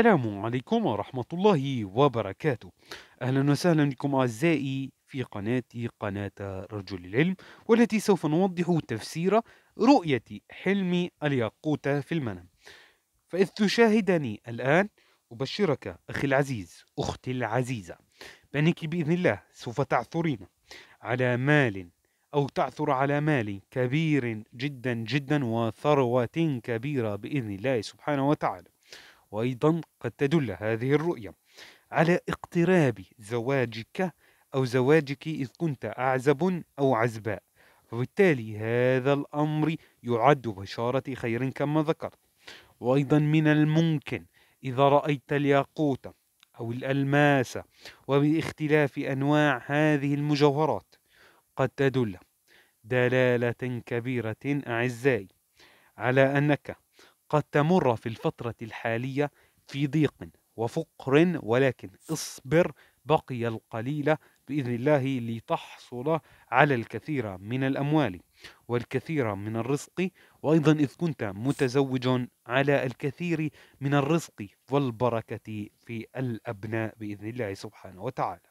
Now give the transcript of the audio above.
السلام عليكم ورحمة الله وبركاته أهلا وسهلا بكم أعزائي في قناتي قناة رجل العلم والتي سوف نوضح تفسير رؤية حلم الياقوتة في المنام فإذ تشاهدني الآن أبشرك أخي العزيز أختي العزيزة بأنك بإذن الله سوف تعثرين على مال أو تعثر على مال كبير جدا جدا وثروة كبيرة بإذن الله سبحانه وتعالى وأيضا قد تدل هذه الرؤية على اقتراب زواجك أو زواجك إذ كنت أعزب أو عزباء وبالتالي هذا الأمر يعد بشارة خير كما ذكرت وأيضا من الممكن إذا رأيت الياقوت أو الألماس وباختلاف أنواع هذه المجوهرات قد تدل دلالة كبيرة أعزائي على أنك قد تمر في الفترة الحالية في ضيق وفقر ولكن اصبر بقي القليل بإذن الله لتحصل على الكثير من الأموال والكثير من الرزق وأيضا إذ كنت متزوج على الكثير من الرزق والبركة في الأبناء بإذن الله سبحانه وتعالى